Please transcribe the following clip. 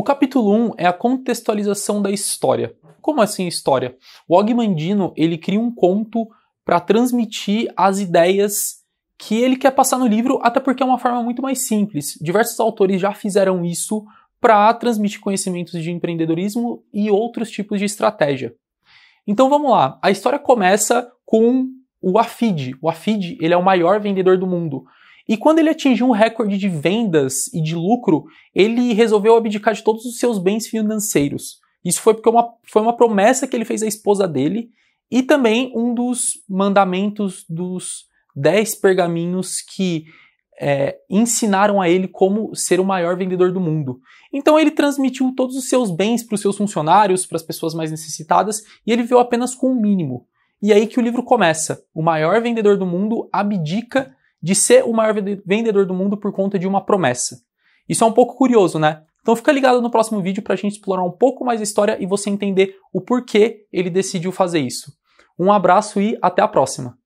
O capítulo 1 é a contextualização da história. Como assim história? O Mandino ele cria um conto para transmitir as ideias que ele quer passar no livro, até porque é uma forma muito mais simples. Diversos autores já fizeram isso para transmitir conhecimentos de empreendedorismo e outros tipos de estratégia. Então vamos lá. A história começa com o Afid. O Afid, ele é o maior vendedor do mundo. E quando ele atingiu um recorde de vendas e de lucro, ele resolveu abdicar de todos os seus bens financeiros. Isso foi porque uma, foi uma promessa que ele fez à esposa dele e também um dos mandamentos dos dez pergaminhos que é, ensinaram a ele como ser o maior vendedor do mundo. Então ele transmitiu todos os seus bens para os seus funcionários, para as pessoas mais necessitadas, e ele viveu apenas com o mínimo. E aí que o livro começa. O maior vendedor do mundo abdica de ser o maior vendedor do mundo por conta de uma promessa. Isso é um pouco curioso, né? Então fica ligado no próximo vídeo para a gente explorar um pouco mais a história e você entender o porquê ele decidiu fazer isso. Um abraço e até a próxima!